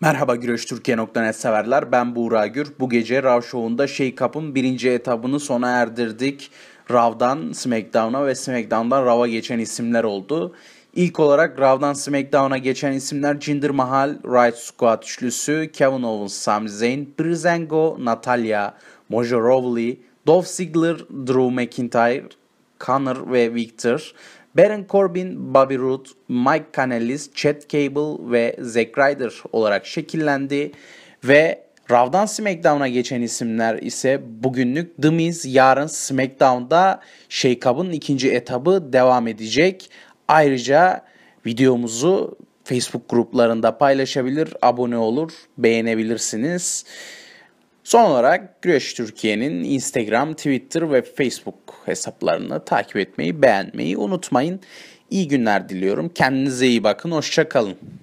Merhaba güreştürkiye.net severler. Ben Buğra Gür. Bu gece Raw Show'unda Shake Cup'ın birinci etabını sona erdirdik. Raw'dan SmackDown'a ve SmackDown'dan Raw'a geçen isimler oldu. İlk olarak Raw'dan SmackDown'a geçen isimler Jinder Mahal, Right Squad üçlüsü, Kevin Owens, Sami Zayn, Breezango, Natalya, Mojo Rawley, Dolph Ziggler, Drew McIntyre, Connor ve Victor Baron Corbin, Bobby Roode, Mike Kanellis, Chad Cable ve Zack Ryder olarak şekillendi ve Raw'dan SmackDown'a geçen isimler ise bugünlük The Miz, yarın SmackDown'da shake ikinci etabı devam edecek. Ayrıca videomuzu Facebook gruplarında paylaşabilir, abone olur, beğenebilirsiniz. Son olarak Güreş Türkiye'nin Instagram, Twitter ve Facebook hesaplarını takip etmeyi, beğenmeyi unutmayın. İyi günler diliyorum. Kendinize iyi bakın. Hoşçakalın.